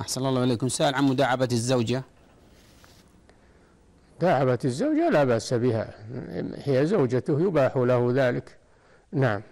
أحسن الله عليكم سأل عن مداعبة الزوجة مداعبة الزوجة لا بأس بها هي زوجته يباح له ذلك نعم